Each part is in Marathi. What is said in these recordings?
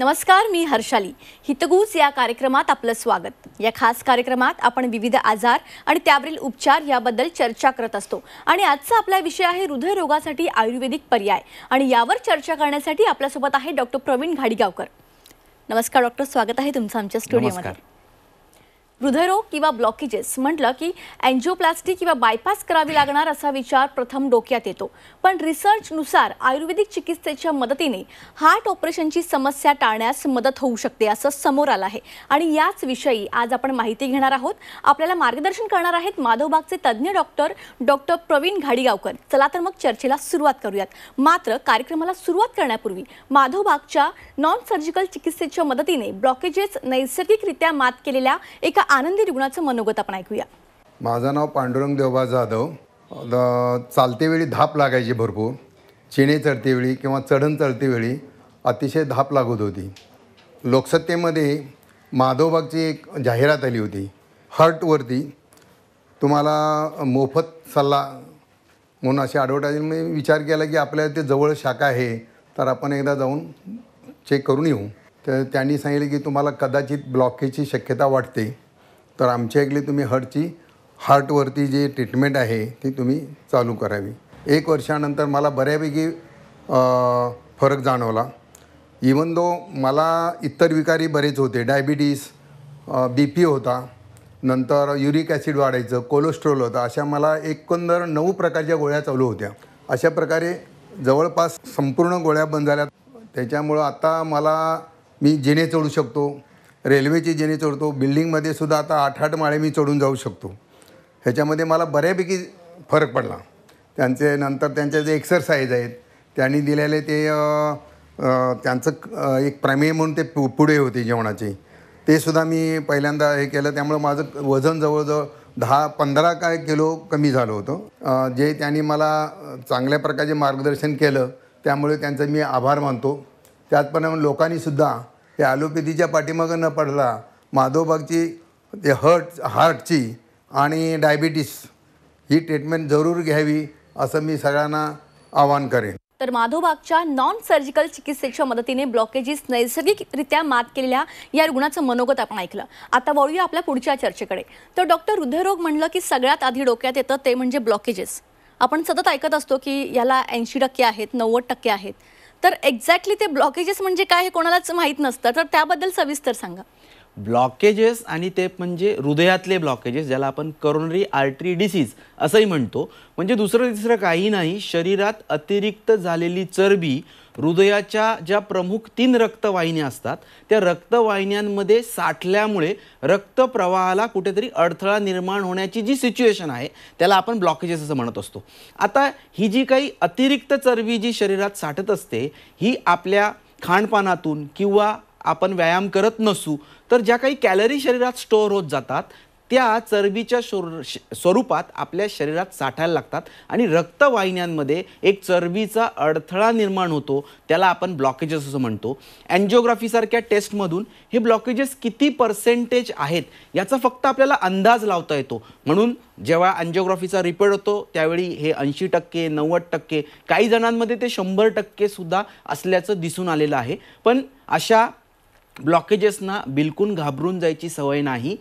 नमस्कार मी हर्षाली हितगूज या कार्यक्रमात आपलं स्वागत या खास कार्यक्रमात आपण विविध आजार आणि त्यावरील उपचार याबद्दल चर्चा करत असतो आणि आजचा आपला विषय आहे हृदयरोगासाठी आयुर्वेदिक पर्याय आणि यावर चर्चा करण्यासाठी आपल्यासोबत आहे डॉक्टर प्रवीण घाडीगावकर नमस्कार डॉक्टर स्वागत आहे तुमचं आमच्या स्टुडिओमध्ये हृदयरोग किंवा ब्लॉकेजेस म्हटलं की अँजिओप्लास्टी किंवा बायपास करावी लागणार असा विचार प्रथम डोक्यात येतो पण रिसर्चनुसार आयुर्वेदिक चिकित्सेच्या मदतीने हार्ट ऑपरेशनची समस्या टाळण्यास मदत होऊ शकते असं समोर आलं आहे आणि याच विषयी आज आपण माहिती घेणार आहोत आपल्याला मार्गदर्शन करणार आहेत माधवबागचे तज्ज्ञ डॉक्टर डॉक्टर प्रवीण घाडीगावकर चला तर मग चर्चेला सुरुवात करूयात मात्र कार्यक्रमाला सुरुवात करण्यापूर्वी माधवबागच्या नॉन सर्जिकल चिकित्सेच्या मदतीने ब्लॉकेजेस नैसर्गिकरित्या मात केलेल्या एका आनंदी रुग्णाचं मनोगत आपण ऐकूया माझं नाव पांडुरंग देवबा जाधव चालते वेळी धाप लागायची भरपूर चिणे चढतेवेळी किंवा चढण चढतेवेळी अतिशय धाप लागत होती लोकसत्तेमध्ये माधवबागची एक जाहिरात आली होती हर्टवरती तुम्हाला मोफत सल्ला म्हणून अशी मी विचार केला की आपल्याला ते जवळ शाखा आहे तर आपण एकदा जाऊन चेक करून येऊ तर त्यांनी सांगितलं की तुम्हाला कदाचित ब्लॉकेजची शक्यता वाटते तर आमच्या इकडे तुम्ही हर्टची हार्टवरती जी ट्रीटमेंट आहे ती तुम्ही चालू करावी एक वर्षानंतर मला बऱ्यापैकी फरक जाणवला इवन दो मला इतर विकारी बरेच होते डायबिटीस बी पी होता नंतर युरिक ॲसिड वाढायचं कोलेस्ट्रॉल होता अशा मला एकंदर नऊ प्रकारच्या गोळ्या चालू होत्या अशा प्रकारे जवळपास संपूर्ण गोळ्या बंद झाल्या त्याच्यामुळं आता मला मी जिने चढू शकतो रेल्वेची जेणे चढतो बिल्डिंगमध्ये सुद्धा आता आठ आठ माळे मी चढून जाऊ शकतो ह्याच्यामध्ये मला बऱ्यापैकी फरक पडला त्यांचे नंतर त्यांचे जे एक्सरसाइज आहेत त्यांनी दिलेले ते त्यांचं एक प्रमेय म्हणून ते पु पुढे होते जेवणाचे ते सुद्धा मी पहिल्यांदा हे केलं त्यामुळं माझं वजन जवळजवळ दहा पंधरा काय किलो कमी झालं होतं जे त्यांनी मला चांगल्या प्रकारचे मार्गदर्शन केलं त्यामुळे त्यांचं मी आभार मानतो त्याचप्रमाणे लोकांनीसुद्धा या ॲलोपॅथीच्या पाठीमागं न पडला माधोबागची हर्ट हार्टची आणि डायबिटीस ही ट्रीटमेंट जरूर घ्यावी असं मी सगळ्यांना आवाहन करेन तर माधोबागच्या नॉन सर्जिकल चिकित्सेच्या मदतीने ब्लॉकेजेस नैसर्गिकरित्या मात केलेल्या या रुग्णाचं मनोगत आपण ऐकलं आता वळूया आपल्या पुढच्या चर्चेकडे तर डॉक्टर हृदयरोग म्हणलं की सगळ्यात आधी डोक्यात येतं ते म्हणजे ब्लॉकेजेस आपण सतत ऐकत असतो की याला ऐंशी टक्के आहेत नव्वद टक्के आहेत तर एक्झॅक्टली ते ब्लॉकेजेस म्हणजे काय हे कोणालाच माहीत नसतं तर त्याबद्दल सविस्तर सांगा ब्लॉकेजेस आणि ते म्हणजे हृदयातले ब्लॉकेजेस ज्याला आपण करोनरी आर्टरी डिसीज असंही म्हणतो म्हणजे दुसरं तिसरं काही नाही शरीरात अतिरिक्त झालेली चरबी हृदयाच्या ज्या प्रमुख तीन रक्तवाहिन्या असतात त्या रक्तवाहिन्यांमध्ये साठल्यामुळे रक्तप्रवाहाला कुठेतरी अडथळा निर्माण होण्याची जी सिच्युएशन आहे त्याला आपण ब्लॉकेजेस असं म्हणत असतो आता ही जी काही अतिरिक्त चरबी जी शरीरात साठत असते ही आपल्या खाणपानातून किंवा आपण व्यायाम करत नसू तर ज्या काही कॅलरी शरीरात स्टोअर होत जातात त्या चरबीच्या स्वरूपात आपल्या शरीरात साठायला लागतात आणि रक्तवाहिन्यांमध्ये एक चरबीचा अडथळा निर्माण होतो त्याला आपण ब्लॉकेजेस असं म्हणतो अँजिओग्राफीसारख्या टेस्टमधून हे ब्लॉकेजेस किती पर्सेंटेज आहेत याचा फक्त आपल्याला अंदाज लावता येतो म्हणून जेव्हा अँजिओग्राफीचा रिपोर्ट होतो त्यावेळी हे ऐंशी टक्के नव्वद टक्के काही जणांमध्ये ते शंभर टक्केसुद्धा असल्याचं दिसून आलेलं आहे पण अशा ब्लॉकेजेसना बिलकुल घाबरून जायची सवय नाही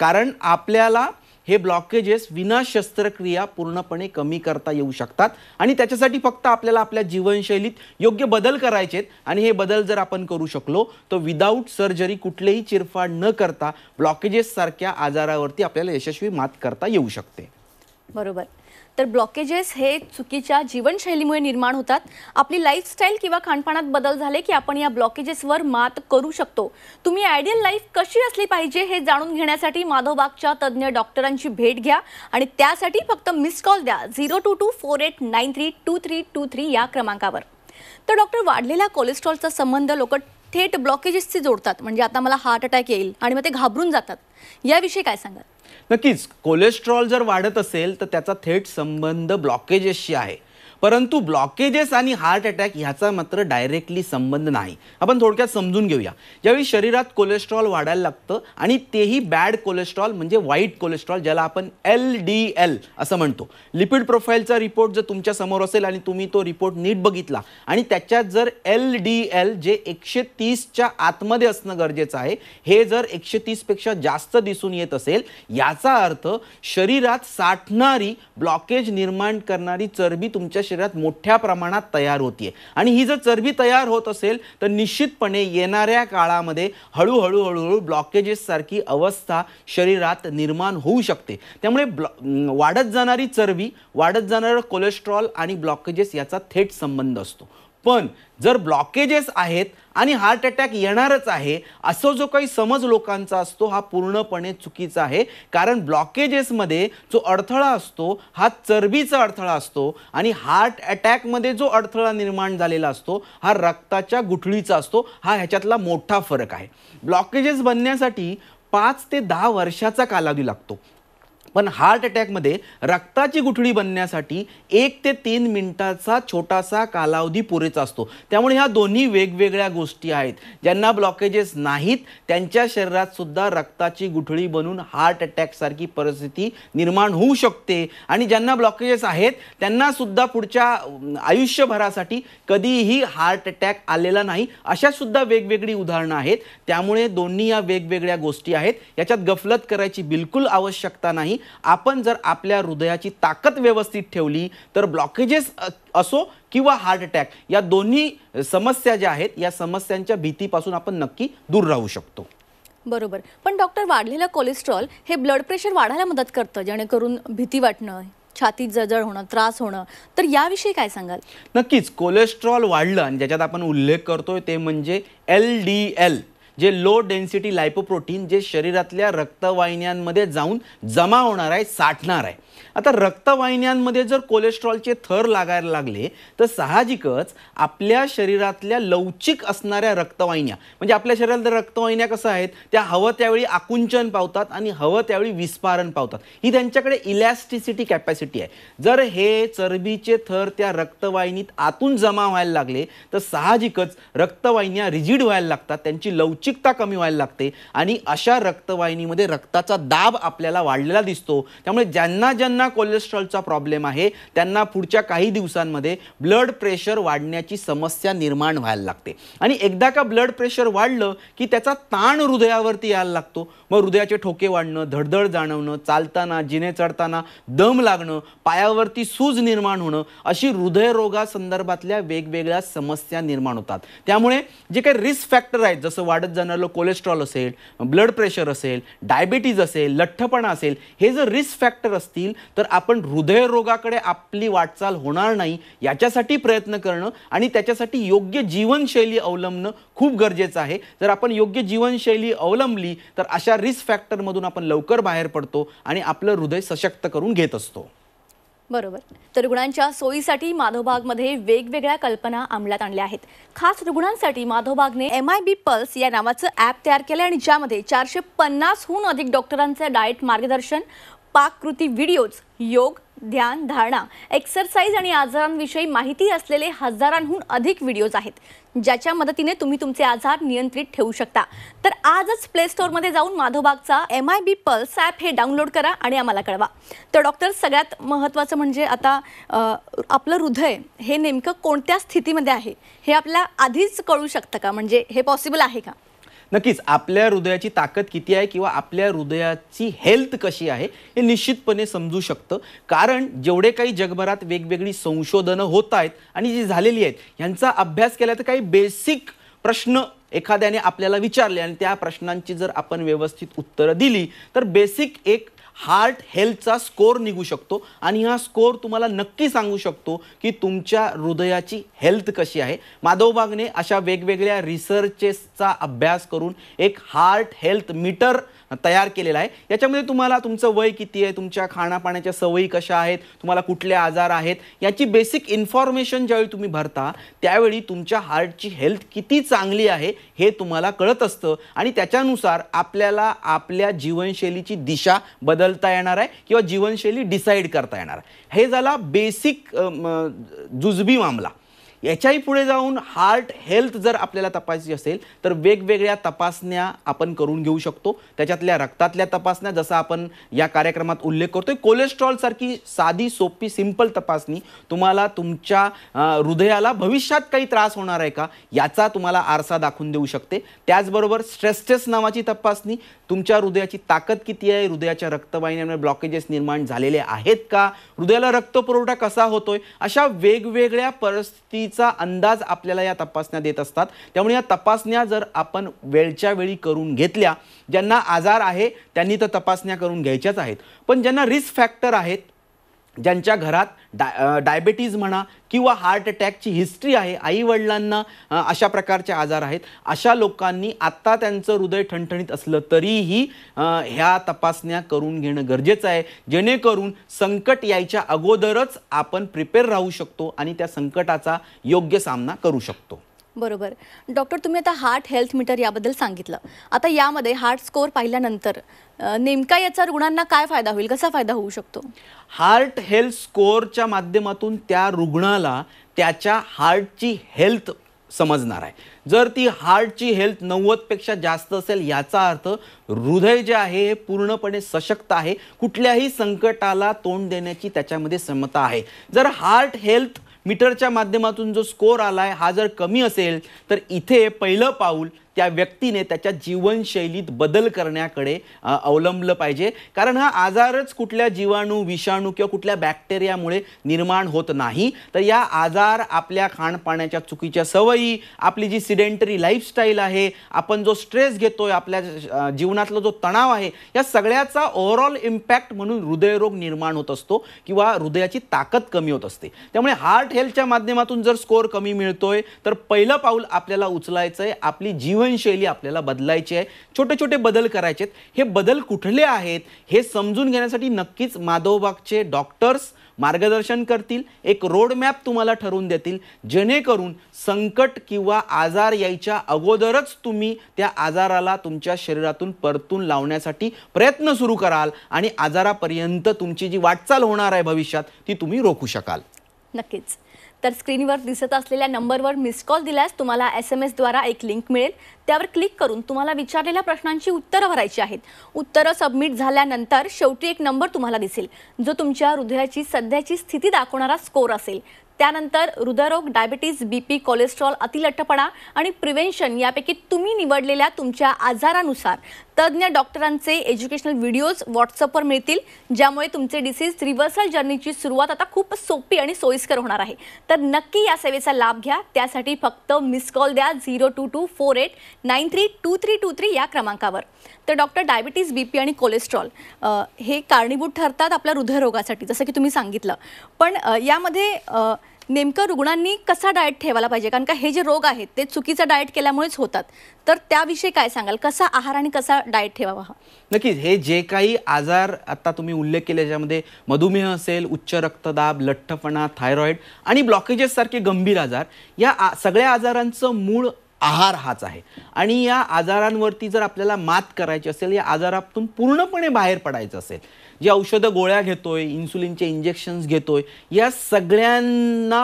कारण आपल्याला हे ब्लॉकेजेस विना शस्त्रक्रिया पूर्णपणे कमी करता येऊ शकतात आणि त्याच्यासाठी फक्त आपल्याला आपल्या जीवनशैलीत योग्य बदल करायचेत आणि हे बदल जर आपण करू शकलो तर विदाऊट सर्जरी कुठलेही चिरफाड न करता ब्लॉकेजेससारख्या आजारावरती आपल्याला यशस्वी मात करता येऊ शकते बरोबर तर ब्लॉकेजेस हे चुकीच्या जीवनशैलीमुळे निर्माण होतात आपली लाईफस्टाईल किंवा खानपानात बदल झाले की आपण या ब्लॉकेजेसवर मात करू शकतो तुम्ही आयडियल लाईफ कशी असली पाहिजे हे जाणून घेण्यासाठी माधवबागच्या तज्ज्ञ डॉक्टरांची भेट घ्या आणि त्यासाठी फक्त मिस कॉल द्या zero two two four eight nine three two three two three या क्रमांकावर तर डॉक्टर वाढलेल्या कोलेस्ट्रॉलचा संबंध लोक थेट ब्लॉकेजेसशी जोडतात म्हणजे आता मला हार्ट अटॅक येईल आणि मग ते घाबरून जातात याविषयी काय सांगाल नक्कीच कोलेस्ट्रॉल जर वाढत असेल तर त्याचा थेट संबंध ब्लॉकेजेसशी आहे परंतु ब्लॉकेजेस आणि हार्ट अटॅक ह्याचा मात्र डायरेक्टली संबंध नाही आपण थोडक्यात समजून घेऊया ज्यावेळी शरीरात कोलेस्ट्रॉल वाढायला लागतं आणि तेही बॅड कोलेस्ट्रॉल म्हणजे वाईट कोलेस्ट्रॉल ज्याला आपण एल डी एल असं म्हणतो लिपिड प्रोफाईलचा रिपोर्ट जर तुमच्या समोर असेल आणि तुम्ही तो रिपोर्ट नीट बघितला आणि त्याच्यात जर एल डी एल जे एकशे तीसच्या आतमध्ये असणं गरजेचं आहे हे जर एकशे तीसपेक्षा जास्त दिसून येत असेल याचा अर्थ शरीरात साठणारी ब्लॉकेज निर्माण करणारी चरबी तुमच्या शरीरात मोठ्या प्रमाणात तयार होते आणि ही जर चरबी तयार होत असेल तर निश्चितपणे येणाऱ्या काळामध्ये हळूहळू हळूहळू ब्लॉकेजेससारखी अवस्था शरीरात निर्माण होऊ शकते त्यामुळे वाढत जाणारी चरबी वाढत जाणारं कोलेस्ट्रॉल आणि ब्लॉकेजेस याचा थेट संबंध असतो पण जर ब्लॉकेजेस आहेत आणि हार्ट अटॅक येणारच आहे असं जो काही समज लोकांचा असतो हा पूर्णपणे चुकीचा आहे कारण ब्लॉकेजेसमध्ये जो अडथळा असतो हा चरबीचा अडथळा असतो आणि हार्ट अटॅकमध्ये जो अडथळा निर्माण झालेला असतो हा रक्ताच्या गुठळीचा असतो हा ह्याच्यातला मोठा फरक आहे ब्लॉकेजेस बनण्यासाठी पाच ते दहा वर्षाचा कालावधी लागतो पण हार्ट अटॅकमध्ये रक्ताची गुठळी बनण्यासाठी एक ते तीन मिनिटाचा छोटासा कालावधी पुरेचा असतो त्यामुळे ह्या दोन्ही वेगवेगळ्या गोष्टी आहेत ज्यांना ब्लॉकेजेस नाहीत त्यांच्या शरीरात सुद्धा रक्ताची गुठळी बनून हार्ट अटॅकसारखी परिस्थिती निर्माण होऊ शकते आणि ज्यांना ब्लॉकेजेस आहेत त्यांना सुद्धा पुढच्या आयुष्यभरासाठी कधीही हार्ट अटॅक आलेला नाही अशा सुद्धा वेगवेगळी उदाहरणं आहेत त्यामुळे दोन्ही या वेगवेगळ्या गोष्टी आहेत याच्यात गफलत करायची बिलकुल आवश्यकता नाही आपण जर आपल्या हृदयाची ताकद व्यवस्थित ठेवली तर ब्लॉकेजेस असो किंवा हार्ट अटॅक या दोन्ही समस्या ज्या आहेत या समस्यांच्या भीतीपासून आपण नक्की दूर राहू शकतो बरोबर पण डॉक्टर वाढलेलं कोलेस्ट्रॉल हे ब्लड प्रेशर वाढायला मदत करतं जेणेकरून भीती वाटणं छातीत जळजळ होणं त्रास होणं तर याविषयी काय सांगाल नक्कीच कोलेस्ट्रॉल वाढलं आणि ज्याच्यात आपण उल्लेख करतोय ते म्हणजे एल डी एल जे लो डेन्सिटी लायपोप्रोटीन जे शरीरातल्या रक्तवाहिन्यांमध्ये जाऊन जमा होणार आहे साठणार आहे आता रक्तवाहिन्यांमध्ये जर कोलेस्ट्रॉलचे थर लागायला लागले तर साहजिकच आपल्या शरीरातल्या लवचिक असणाऱ्या रक्तवाहिन्या म्हणजे आपल्या शरीरात रक्तवाहिन्या कसं आहेत त्या हवं त्यावेळी आकुंचन पावतात आणि हवं त्यावेळी विस्फारण पावतात ही त्यांच्याकडे इलॅस्टिसिटी कॅपॅसिटी आहे जर हे चरबीचे थर त्या रक्तवाहिनीत आतून जमा व्हायला लागले तर साहजिकच रक्तवाहिन्या रिजिड व्हायला लागतात त्यांची लवचिकता कमी व्हायला लागते आणि अशा रक्तवाहिनीमध्ये रक्ताचा दाब आपल्याला वाढलेला दिसतो त्यामुळे ज्यांना ज्यांना कोलेस्ट्रॉलचा प्रॉब्लेम आहे त्यांना पुढच्या काही दिवसांमध्ये ब्लड प्रेशर वाढण्याची समस्या निर्माण व्हायला लागते आणि एकदा का ब्लड प्रेशर वाढलं की त्याचा ताण हृदयावरती यायला लागतो मग हृदयाचे ठोके वाढणं धडधड जाणवणं चालताना जिने चढताना दम लागणं पायावरती सूज निर्माण होणं अशी हृदयरोगासंदर्भातल्या वेगवेगळ्या समस्या निर्माण होतात त्यामुळे जे काही रिस्क फॅक्टर आहेत जसं वाढत जाणारं कोलेस्ट्रॉल असेल ब्लड प्रेशर असेल डायबिटीज असेल लठ्ठपणा असेल हे जर रिस्क फॅक्टर असतील तर आपण हृदयरोगाकडे आपली वाटचाल होणार नाही याच्यासाठी प्रयत्न करणं आणि त्याच्यासाठी योग्य जीवनशैली अवलंबणं खूप गरजेचं आहे जर आपण योग्य जीवनशैली अवलंबली तर अशा रिस्क फॅक्टरमधून आपण लवकर बाहेर पडतो आणि आपलं हृदय सशक्त करून घेत असतो बरोबर तर रुग्णांच्या सोयीसाठी माधवबागमध्ये वेगवेगळ्या कल्पना अंमलात आणल्या आहेत खास रुग्णांसाठी माधवबागने एम आय बी पल्स या नावाचं ॲप तयार केलं आणि ज्यामध्ये चारशे पन्नासहून अधिक डॉक्टरांचं डाएट मार्गदर्शन पाककृती व्हिडिओज योग ध्यान धारणा एक्सरसाइज आणि आजारांविषयी माहिती असलेले हजारांहून अधिक व्हिडिओज आहेत ज्याच्या मदतीने तुम्ही तुमचे आजार नियंत्रित ठेवू शकता तर आजच प्ले स्टोअरमध्ये जाऊन माधोबागचा M I B pulse app हे डाउनलोड करा आणि आम्हाला कळवा तर डॉक्टर सगळ्यात महत्त्वाचं म्हणजे आता आपलं हृदय हे नेमकं कोणत्या स्थितीमध्ये आहे हे आपल्याला आधीच कळू शकतं का म्हणजे हे पॉसिबल आहे का नक्कीच आपल्या हृदयाची ताकद किती आहे किंवा आपल्या हृदयाची हेल्थ कशी आहे हे निश्चितपणे समजू शकतं कारण जेवढे काही जगभरात वेगवेगळी संशोधनं होत आहेत आणि जी झालेली आहेत ह्यांचा अभ्यास केला तर काही बेसिक प्रश्न एखाद्याने आपल्याला विचारले आणि त्या प्रश्नांची जर आपण व्यवस्थित उत्तरं दिली तर बेसिक एक हार्ट हेल्थचा स्कोर निघू शकतो आणि हा स्कोर तुम्हाला नक्की सांगू शकतो की तुमच्या हृदयाची हेल्थ कशी आहे माधवबागने अशा वेगवेगळ्या रिसर्चेसचा अभ्यास करून एक हार्ट हेल्थ मीटर तयार केलेला आहे याच्यामध्ये तुम्हाला तुमचं वय किती आहे तुमच्या खाण्यापाण्याच्या सवयी कशा आहेत तुम्हाला कुठले आजार आहेत याची बेसिक इन्फॉर्मेशन ज्यावेळी तुम्ही भरता त्यावेळी तुमच्या हार्टची हेल्थ किती चांगली आहे हे तुम्हाला कळत असतं आणि त्याच्यानुसार आपल्याला आपल्या जीवनशैलीची दिशा बदलता येणार आहे किंवा जीवनशैली डिसाईड करता येणार आहे हे झाला बेसिक जुजबी मामला याच्याही पुढे जाऊन हार्ट हेल्थ जर आपल्याला तपासायची असेल तर वेगवेगळ्या तपासण्या आपण करून घेऊ शकतो त्याच्यातल्या रक्तातल्या तपासण्या जसं आपण या कार्यक्रमात उल्लेख करतोय कोलेस्ट्रॉलसारखी साधी सोपी सिंपल तपासणी तुम्हाला तुमच्या हृदयाला भविष्यात काही त्रास होणार आहे का याचा तुम्हाला आरसा दाखवून देऊ शकते त्याचबरोबर स्ट्रेस टेस्ट नावाची तपासणी तुमच्या हृदयाची ताकद किती आहे हृदयाच्या रक्तवाहिन्यांमुळे ब्लॉकेजेस निर्माण झालेले आहेत का हृदयाला रक्तपुरवठा कसा होतोय अशा वेगवेगळ्या परिस्थिती चा अंदाज आपल्याला या तपासण्या देत असतात त्यामुळे या तपासण्या जर आपण वेळच्या वेळी करून घेतल्या ज्यांना आजार आहे त्यांनी तर तपासण्या करून घ्यायच्याच आहेत पण ज्यांना रिस्क फॅक्टर आहेत ज्यांच्या घरात डाय डायबेटीज म्हणा किंवा हार्ट अटॅकची हिस्ट्री आहे आईवडिलांना अशा प्रकारचे आजार आहेत अशा लोकांनी आत्ता त्यांचं हृदय ठणठणीत असलं तरीही ह्या तपासण्या करून घेणं गरजेचं आहे जेणेकरून संकट यायच्या अगोदरच आपण प्रिपेअर राहू शकतो आणि त्या संकटाचा योग्य सामना करू शकतो बरोबर डॉक्टर तुम्ही आता हार्ट हेल्थ मीटर याबद्दल सांगितलं आता यामध्ये हार्ट स्कोअर पाहिल्यानंतर नेमका याचा रुग्णांना काय फायदा होईल कसा फायदा होऊ शकतो हार्ट हेल्थ स्कोअरच्या माध्यमातून त्या रुग्णाला त्याच्या हार्टची हेल्थ समजणार आहे जर ती हार्टची हेल्थ नव्वदपेक्षा जास्त असेल याचा अर्थ हृदय जे आहे हे पूर्णपणे सशक्त आहे कुठल्याही संकटाला तोंड देण्याची त्याच्यामध्ये क्षमता आहे जर हार्ट हेल्थ मीटरच्या माध्यमातून जो स्कोर आला आहे हा जर कमी असेल तर इथे पहिलं पाऊल त्या व्यक्तीने त्याच्या जीवनशैलीत बदल करण्याकडे अवलंबलं पाहिजे कारण हा आजारच कुठल्या जीवाणू विषाणू किंवा कुठल्या बॅक्टेरियामुळे निर्माण होत नाही तर या आजार आपल्या खाणपाण्याच्या चुकीच्या सवयी आपली जी सिडेंटरी लाईफस्टाईल आहे आपण जो स्ट्रेस घेतोय आपल्या जीवनातला जो तणाव आहे या सगळ्याचा ओव्हरऑल इम्पॅक्ट म्हणून हृदयरोग निर्माण होत असतो किंवा हृदयाची ताकद कमी होत असते त्यामुळे हार्ट हेल्थच्या माध्यमातून जर स्कोअर कमी मिळतोय तर पहिलं पाऊल आपल्याला उचलायचं आहे आपली जीवन जीवनशैली आपल्याला बदलायची आहे छोटे छोटे बदल करायचे आहेत हे बदल कुठले आहेत हे समजून घेण्यासाठी नक्कीच माधवबागचे डॉक्टर्स मार्गदर्शन करतील एक रोडमॅप तुम्हाला ठरवून देतील जेणेकरून संकट किंवा आजार यायच्या अगोदरच तुम्ही त्या आजाराला तुमच्या शरीरातून परतून लावण्यासाठी प्रयत्न सुरू कराल आणि आजारापर्यंत तुमची जी वाटचाल होणार आहे भविष्यात ती तुम्ही रोखू शकाल नक्कीच तर स्क्रीनवर दिसत असलेल्या नंबरवर मिस कॉल दिल्यास तुम्हाला एस एम एसद्वारा एक लिंक मिळेल त्यावर क्लिक करून तुम्हाला विचारलेल्या प्रश्नांची उत्तरं भरायची आहेत उत्तरं सबमिट झाल्यानंतर शेवटी एक नंबर तुम्हाला दिसेल जो तुमच्या हृदयाची सध्याची स्थिती दाखवणारा स्कोर असेल त्यानंतर हृदयरोग डायबिटीज बी पी कोलेस्ट्रॉल अतिलठ्ठपणा आणि प्रिव्हेन्शन यापैकी तुम्ही निवडलेल्या तुमच्या आजारानुसार तज्ज्ञ डॉक्टरांचे एज्युकेशनल व्हिडिओज व्हॉट्सअपवर मिळतील ज्यामुळे तुमचे डिसीज रिव्हर्सल जर्नीची सुरुवात आता खूप सोपी आणि सोयीस्कर होणार आहे तर नक्की या सेवेचा लाभ घ्या त्यासाठी फक्त मिस कॉल द्या zero two two four eight nine three two three two three या क्रमांकावर तर डॉक्टर डायबिटीज बी पी आणि कोलेस्ट्रॉल हे कारणीभूत ठरतात आपल्या हृदयरोगासाठी जसं की तुम्ही सांगितलं पण यामध्ये नेमकं रुग्णांनी कसा डाएट ठेवायला पाहिजे कारण का हे जे रोग आहेत ते चुकीचा डाएट केल्यामुळेच होतात तर त्याविषयी काय सांगाल कसा आहार आणि कसा डाएट ठेवावा हा नक्कीच हे जे काही आजार आता तुम्ही उल्लेख केले ज्यामध्ये मधुमेह असेल उच्च रक्तदाब लठ्ठपणा थायरॉईड आणि ब्लॉकेजेस सारखे गंभीर आजार या सगळ्या आजारांचं मूळ आहार हाच आहे आणि या आजारांवरती जर आपल्याला मात करायची असेल या आजारातून पूर्णपणे बाहेर पडायचं असेल जे औषधं गोळ्या घेतोय इन्सुलिनचे इंजेक्शन्स घेतोय या सगळ्यांना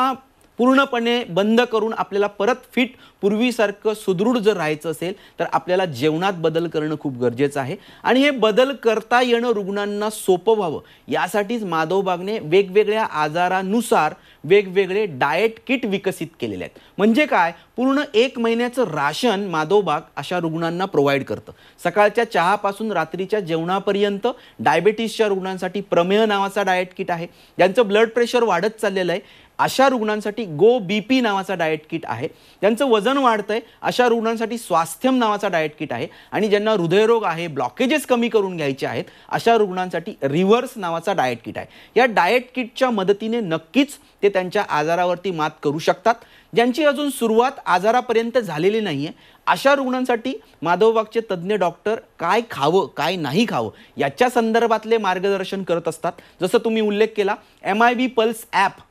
पूर्णपणे बंद करून आपल्याला परत फिट पूर्वीसारखं सुदृढ जर राहायचं असेल तर आपल्याला जेवणात बदल करणं खूप गरजेचं आहे आणि हे बदल करता येणं रुग्णांना सोपं व्हावं यासाठीच माधवबागने वेगवेगळ्या आजारानुसार वेगवेगळे डाएट किट विकसित केलेले आहेत म्हणजे काय पूर्ण एक महिन्याचं राशन माधवबाग अशा रुग्णांना प्रोव्हाइड करतं सकाळच्या चहापासून रात्रीच्या जेवणापर्यंत डायबेटीसच्या रुग्णांसाठी प्रमेह नावाचा डाएट किट आहे ज्यांचं ब्लड प्रेशर वाढत चाललेलं आहे अशा रुग्णांसाठी गो बी पी नावाचा डाएट किट आहे ज्यांचं वजन वाढतं आहे अशा रुग्णांसाठी स्वास्थ्यम नावाचा डाएट किट आहे आणि ज्यांना हृदयरोग आहे ब्लॉकेजेस कमी करून घ्यायचे आहेत अशा रुग्णांसाठी रिव्हर्स नावाचा डाएट किट आहे या डाएट किटच्या मदतीने नक्कीच ते त्यांच्या आजारावरती मात करू शकतात ज्यांची अजून सुरुवात आजारापर्यंत झालेली नाही आहे अशा रुग्णांसाठी माधवबागचे तज्ज्ञ डॉक्टर काय खावं काय नाही खावं याच्या संदर्भातले मार्गदर्शन करत असतात जसं तुम्ही उल्लेख केला M I B pulse app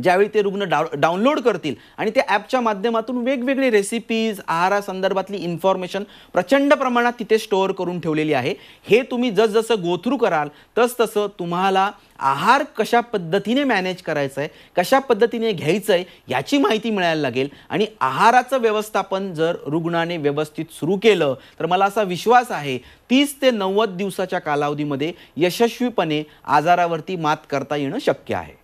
ज्यावेळी ते रुग्ण डाव डाउनलोड करतील आणि त्या ॲपच्या माध्यमातून वेगवेगळी रेसिपीज आहारासंदर्भातली इन्फॉर्मेशन प्रचंड प्रमाणात तिथे स्टोअर करून ठेवलेली आहे हे तुम्ही जसजसं गोथ्रू कराल तसतसं तुम्हाला आहार कशा पद्धतीने मॅनेज करायचं आहे कशा पद्धतीने घ्यायचं आहे याची माहिती मिळायला लागेल आणि आहाराचं व्यवस्थापन जर रुग्णाने व्यवस्थित सुरू केलं तर मला असा विश्वास आहे तीस ते नव्वद दिवसाच्या कालावधीमध्ये यशस्वीपणे आजारावरती मात करता येणं शक्य आहे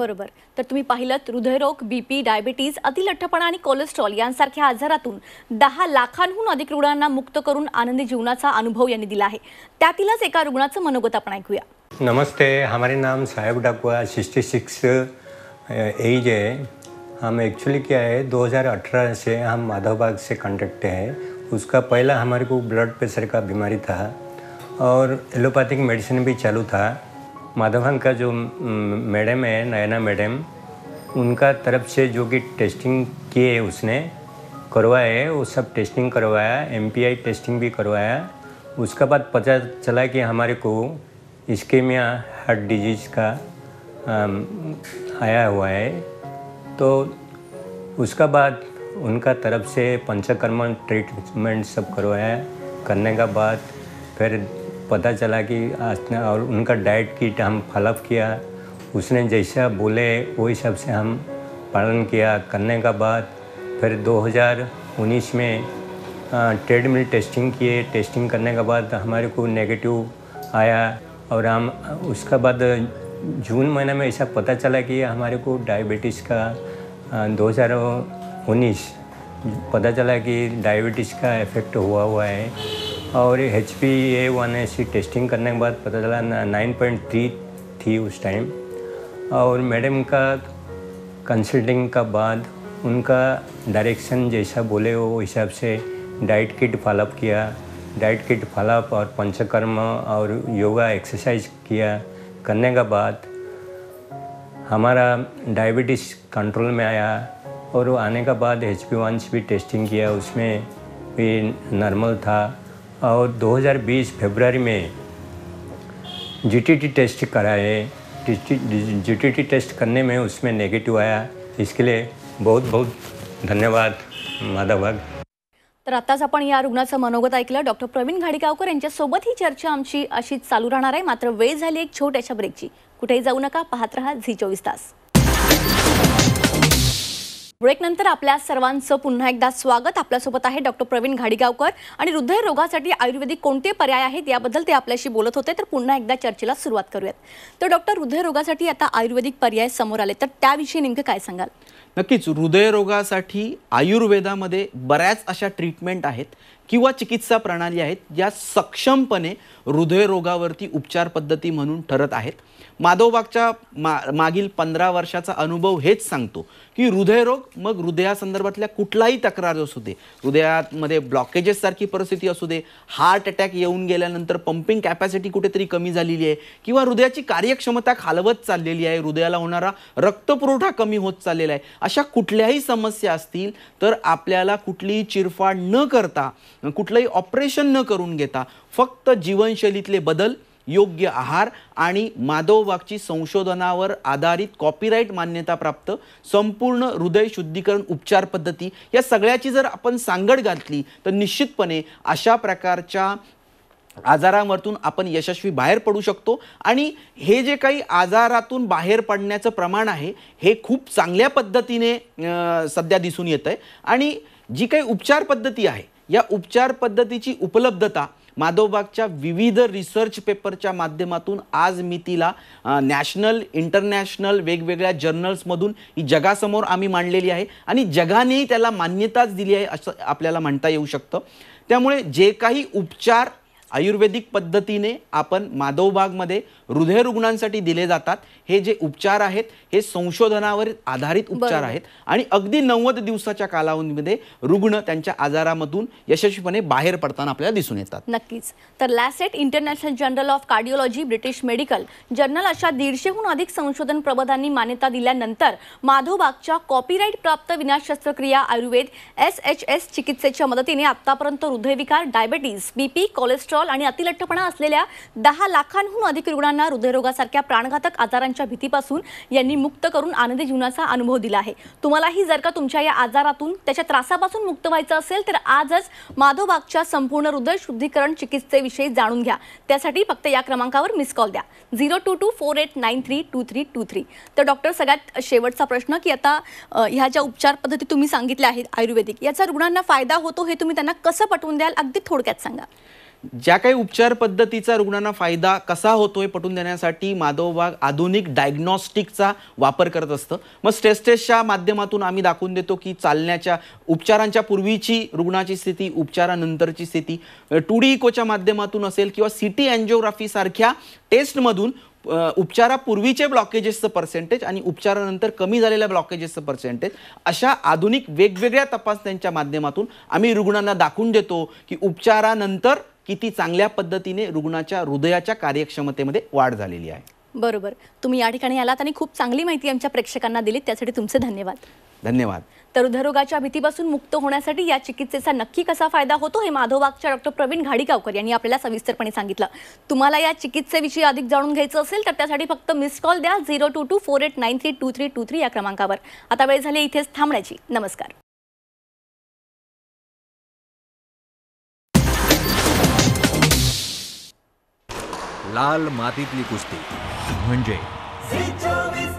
बरोबर तर तुम्ही पाहिलं हृदयरोग बीपी डायबिटीज अतिलठ्ठपणा आणि कोलेस्ट्रॉल यांसारख्या आजारातून दहा लाखांहून अधिक रुग्णांना मुक्त करून आनंदी जीवनाचा अनुभव यांनी दिला आहे त्यातीलच एका रुग्णाचं मनोगत आपण ऐकूया नमस्ते हमारे नाम Saheb Dakua sixty six age आहे हम एक्चुअली क्या है 2018 से हम माधवबाग से कॉन्टेक्ट आहे उसका पहिला हमारे को ब्लड प्रेशर का बीमारी था और एलोपैथिक मेडिसिन भी चालू था माधवन का जो मैडम है नयना मैडम उनका तरफ से जो कि टेस्टिंग किए है उसने करवाए है वो सब टेस्टिंग करवाया एम टेस्टिंग भी करवाया उसके बाद पता चला कि हमारे को इस्केमिया हार्ट डिजीज़ का आया हुआ है तो उसका बाद उनका तरफ से पंचकर्मा ट्रीटमेंट सब करवाया करने का बाद फिर पता चला कि और उनका डाइट किट हम फलअप किया उसने जैसा बोले वही सब से हम पालन किया करने का बाद फिर 2019 में ट्रेडमिल टेस्टिंग किए टेस्टिंग करने के बाद हमारे को नेगेटिव आया और हम उसका बाद जून महीने में ऐसा पता चला कि हमारे को डायबिटीज़ का दो हज़ार पता चला कि डायबिटीज़ का इफ़ेक्ट हुआ हुआ है और H P A one S C testing करने के बाद पता चला नाइन पॉइंट थ्री थी उस टाइम और मैडम का कंसल्टिंग का बाद उनका डायरेक्शन जैसा बोले वो हिसाब से डाइट किट फॉलोअप किया डाइट किट फॉलोअप और पंचकर्म और योगा एक्सरसाइज किया करने का बाद हमारा डायबिटीज़ कंट्रोल में आया और वो आने का बाद एच पी वन भी टेस्टिंग किया उसमें भी नॉर्मल था और 2020 फरवरी में जीटीटी टेस्ट कराए जीटीटी टेस्ट करने में उसमें नेगेटिव आया इसके लिए बहुत बहुत धन्यवाद माधवबाग तर आताच आपण या रुग्णाचं मनोगत ऐकलं डॉक्टर प्रवीण घाडीगावकर यांच्यासोबत ही चर्चा आमची अशीच चालू राहणार आहे मात्र वेळ झाली एक छोट्याशा ब्रेकची कुठेही जाऊ नका पाहत राहा झी चोवीस तास नंतर आपल्या सर्वांचं पुन्हा एकदा स्वागत आपल्यासोबत आहे डॉक्टर प्रवीण घाडीगावकर आणि हृदय रोगासाठी आयुर्वेदिक कोणते पर्याय आहेत याबद्दल ते आपल्याशी बोलत होते तर पुन्हा एकदा चर्चेला सुरुवात करूयात तर डॉक्टर हृदय रोगासाठी आता आयुर्वेदिक पर्याय समोर आले तर त्याविषयी नेमकं काय सांगाल नक्कीच हृदयरोगासाठी आयुर्वेदामध्ये बऱ्याच अशा ट्रीटमेंट आहेत किंवा चिकित्सा प्रणाली आहेत ज्या सक्षमपणे हृदयरोगावरती उपचार पद्धती म्हणून ठरत आहेत माधवबागच्या मा मागील पंधरा वर्षाचा अनुभव हेच सांगतो की हृदयरोग मग हृदयासंदर्भातल्या कुठलाही तक्रार असू दे हृदयामध्ये ब्लॉकेजेससारखी परिस्थिती असू दे हार्ट अटॅक येऊन गेल्यानंतर पंपिंग कॅपॅसिटी कुठेतरी कमी झालेली आहे किंवा हृदयाची कार्यक्षमता खालवत चाललेली आहे हृदयाला होणारा रक्तपुरवठा कमी होत चाललेला आहे अशा कुठल्याही समस्या असतील तर आपल्याला कुठलीही चिरफाड न करता कुठलंही ऑपरेशन न करून घेता फक्त जीवनशैलीतले बदल योग्य आहार आणि माधव वाघची संशोधनावर आधारित कॉपीराईट मान्यताप्राप्त संपूर्ण हृदय शुद्धीकरण उपचार पद्धती या सगळ्याची जर आपण सांगड घातली तर निश्चितपणे अशा प्रकारच्या आजारांवरतून आपण यशस्वी बाहेर पडू शकतो आणि हे जे काही आजारातून बाहेर पडण्याचं प्रमाण आहे हे खूप चांगल्या पद्धतीने सध्या दिसून येतं आहे आणि जी काही उपचार पद्धती आहे या उपचार पद्धतीची उपलब्धता माधवबागच्या विविध रिसर्च पेपरच्या माध्यमातून आज मी तिला नॅशनल इंटरनॅशनल वेगवेगळ्या जर्नल्समधून ही जगासमोर आम्ही मांडलेली आहे आणि जगानेही त्याला मान्यताच दिली आहे असं आपल्याला म्हणता येऊ शकतं त्यामुळे जे काही उपचार आयुर्वेदिक पद्धतीने आपण माधवबागमध्ये हृदय रुग्णांसाठी दिले जातात हे जे उपचार आहेत हे संशोधनावर आधारित उपचार आहेत आणि अगदी नव्वद दिवसाच्या कालावधीमध्ये रुग्ण त्यांच्या आजारामधून यशस्वीपणे बाहेर पडताना आपल्याला दिसून येतात नक्कीच तर Lancet international journal of cardiology British medical journal अशा दीडशेहून अधिक संशोधन प्रबंधांनी मान्यता दिल्यानंतर माधवबागच्या कॉपीराईट प्राप्त विनाश शस्त्रक्रिया आयुर्वेद एस एच एस चिकित्सेच्या मदतीने आतापर्यंत हृदयविकार डायबेटीस बीपी कोलेस्ट्रॉल कोलेस्ट्रॉल आणि अतिलठ्ठपणा असलेल्या दहा लाखांहून अधिक रुग्णांना हृदयरोगासारख्या प्राणघातक आजारांच्या भीतीपासून यांनी मुक्त करून आनंदी जीवनाचा अनुभव दिला आहे तुम्हालाही जर का तुमच्या या आजारातून त्याच्या त्रासापासून मुक्त व्हायचं असेल तर आजच माधोबागच्या संपूर्ण हृदय शुद्धीकरण चिकित्सेविषयी जाणून घ्या त्यासाठी फक्त या क्रमांकावर मिस कॉल द्या zero two two four eight nine three two three two three तर डॉक्टर सगळ्यात शेवटचा प्रश्न की आता ह्या ज्या उपचार पद्धती तुम्ही सांगितल्या आहेत आयुर्वेदिक याचा रुग्णांना फायदा होतो हे तुम्ही त्यांना कसं पटवून द्याल अगदी थोडक्यात सांगा ज्या काही उपचार पद्धतीचा रुग्णांना फायदा कसा होतोय पटवून देण्यासाठी माधव आधुनिक डायग्नॉस्टिकचा वापर करत असतं मग स्ट्रेस टेस्टच्या माध्यमातून आम्ही दाखवून देतो की चालण्याच्या उपचारांच्या पूर्वीची रुग्णाची स्थिती उपचारानंतरची स्थिती टू डी इकोच्या माध्यमातून असेल किंवा सी टी अँजिओग्राफीसारख्या टेस्टमधून उपचारापूर्वीचे ब्लॉकेजेसचं पर्सेंटेज आणि उपचारानंतर कमी झालेल्या ब्लॉकेजेसचं पर्सेंटेज अशा आधुनिक वेगवेगळ्या तपासण्यांच्या माध्यमातून आम्ही रुग्णांना दाखवून देतो की उपचारानंतर किती चांगल्या पद्धतीने रुग्णाच्या हृदयाच्या कार्यक्षमतेमध्ये वाढ झालेली आहे बरोबर तुम्ही या ठिकाणी आलात आणि खूप चांगली माहिती आमच्या प्रेक्षकांना दिली त्यासाठी तुमचे धन्यवाद धन्यवाद तर हृदयरोगाच्या भीतीपासून मुक्त होण्यासाठी या चिकित्सेचा नक्की कसा फायदा होतो हे माधोबागच्या डॉक्टर प्रवीण घाडीगावकर यांनी आपल्याला सविस्तरपणे सांगितलं तुम्हाला या चिकित्सेविषयी अधिक जाणून घ्यायचं असेल तर त्यासाठी फक्त मिस कॉल द्या zero two two four eight nine three two three two three या क्रमांकावर आता वेळ झाली इथेच थांबण्याची नमस्कार लाल मातीतली कुस्ती म्हणजे